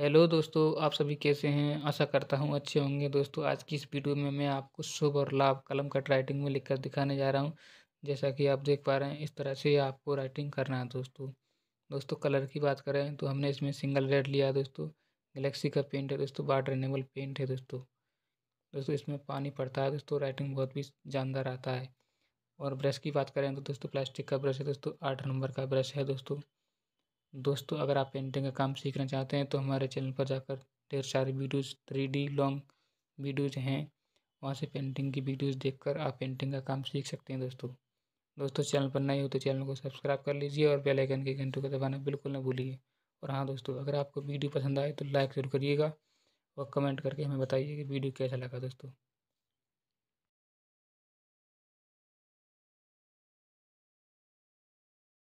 hello दोस्तों आप सभी कैसे हैं आशा करता हूं अच्छे होंगे दोस्तों आज की इस वीडियो में मैं आपको शुभ और लाभ कलम कट राइटिंग में लिखकर दिखाने जा रहा हूं जैसा कि आप देख पा रहे हैं इस तरह से आपको राइटिंग करना है दोस्तों दोस्तों कलर की बात करें तो हमने इसमें सिंगल रेड लिया दोस्तों गलेक्सी का पेंट है दोस्तों बाड रेनेबल पेंट है दोस्तों दोस्तों इसमें पानी पड़ता है दोस्तों राइटिंग बहुत भी जानदार आता है और ब्रश की बात करें तो दोस्तों प्लास्टिक का ब्रश है दोस्तों आठ नंबर का ब्रश है दोस्तों दोस्तों अगर आप पेंटिंग का काम सीखना चाहते हैं तो हमारे चैनल पर जाकर ढेर सारी videos three D long videos हैं वहाँ से पेंटिंग की वीडियोस देखकर आप पेंटिंग का काम सीख सकते हैं दोस्तों दोस्तों चैनल पर नए हो तो चैनल को सब्सक्राइब कर लीजिए और बेल आइकन के घंटों को दबाना बिल्कुल ना भूलिए और हाँ दोस्तों अगर आपको वीडियो पसंद आए तो लाइक जरूर करिएगा और कमेंट करके हमें बताइए कि वीडियो कैसा लगा दोस्तों